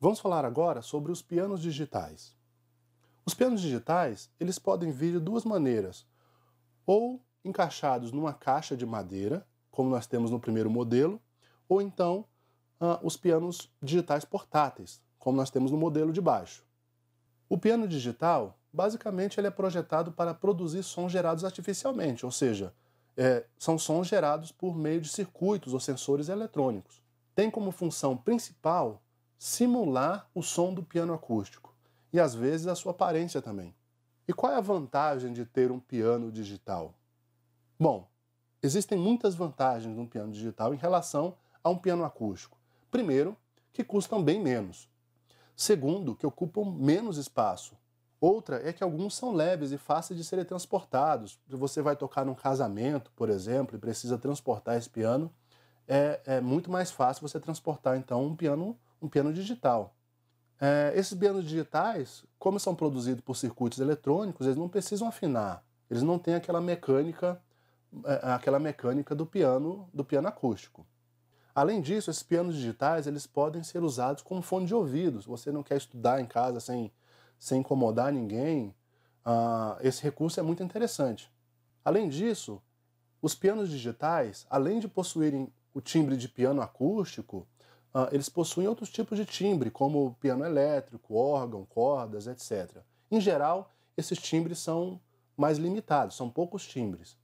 Vamos falar agora sobre os pianos digitais. Os pianos digitais, eles podem vir de duas maneiras, ou encaixados numa caixa de madeira, como nós temos no primeiro modelo, ou então ah, os pianos digitais portáteis, como nós temos no modelo de baixo. O piano digital, basicamente, ele é projetado para produzir sons gerados artificialmente, ou seja, é, são sons gerados por meio de circuitos ou sensores eletrônicos. Tem como função principal simular o som do piano acústico e às vezes a sua aparência também. E qual é a vantagem de ter um piano digital? Bom, existem muitas vantagens de um piano digital em relação a um piano acústico. Primeiro, que custam bem menos. Segundo, que ocupam menos espaço. Outra é que alguns são leves e fáceis de serem transportados. Se você vai tocar num casamento, por exemplo, e precisa transportar esse piano, é, é muito mais fácil você transportar então um piano um piano digital. É, esses pianos digitais, como são produzidos por circuitos eletrônicos, eles não precisam afinar. Eles não têm aquela mecânica, é, aquela mecânica do piano, do piano acústico. Além disso, esses pianos digitais eles podem ser usados como fone de ouvido. Se você não quer estudar em casa sem, sem incomodar ninguém, uh, esse recurso é muito interessante. Além disso, os pianos digitais, além de possuírem o timbre de piano acústico, ah, eles possuem outros tipos de timbre, como piano elétrico, órgão, cordas, etc. Em geral, esses timbres são mais limitados, são poucos timbres.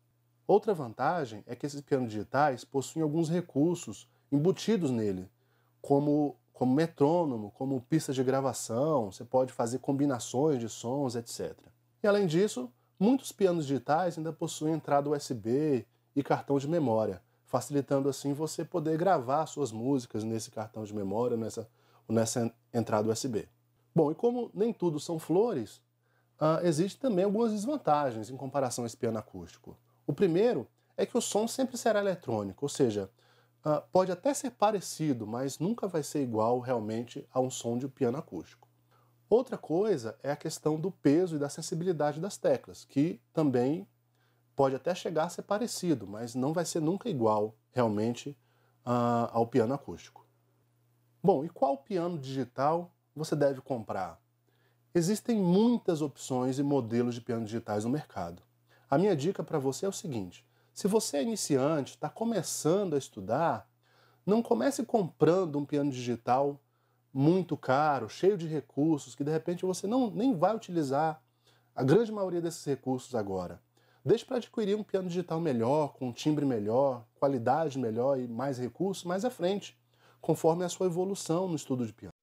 Outra vantagem é que esses pianos digitais possuem alguns recursos embutidos nele, como, como metrônomo, como pista de gravação, você pode fazer combinações de sons, etc. E além disso, muitos pianos digitais ainda possuem entrada USB e cartão de memória, facilitando assim você poder gravar suas músicas nesse cartão de memória, nessa, nessa entrada USB. Bom, e como nem tudo são flores, uh, ah, existem também algumas desvantagens em comparação a esse piano acústico. O primeiro é que o som sempre será eletrônico, ou seja, uh, pode até ser parecido, mas nunca vai ser igual realmente a um som de um piano acústico. Outra coisa é a questão do peso e da sensibilidade das teclas, que também pode até chegar a ser parecido, mas não vai ser nunca igual realmente uh, ao piano acústico. Bom, e qual piano digital você deve comprar? Existem muitas opções e modelos de pianos digitais no mercado. A minha dica para você é o seguinte: se você é iniciante, está começando a estudar, não comece comprando um piano digital muito caro, cheio de recursos, que de repente você não, nem vai utilizar a grande maioria desses recursos agora desde para adquirir um piano digital melhor, com um timbre melhor, qualidade melhor e mais recursos mais à frente, conforme a sua evolução no estudo de piano.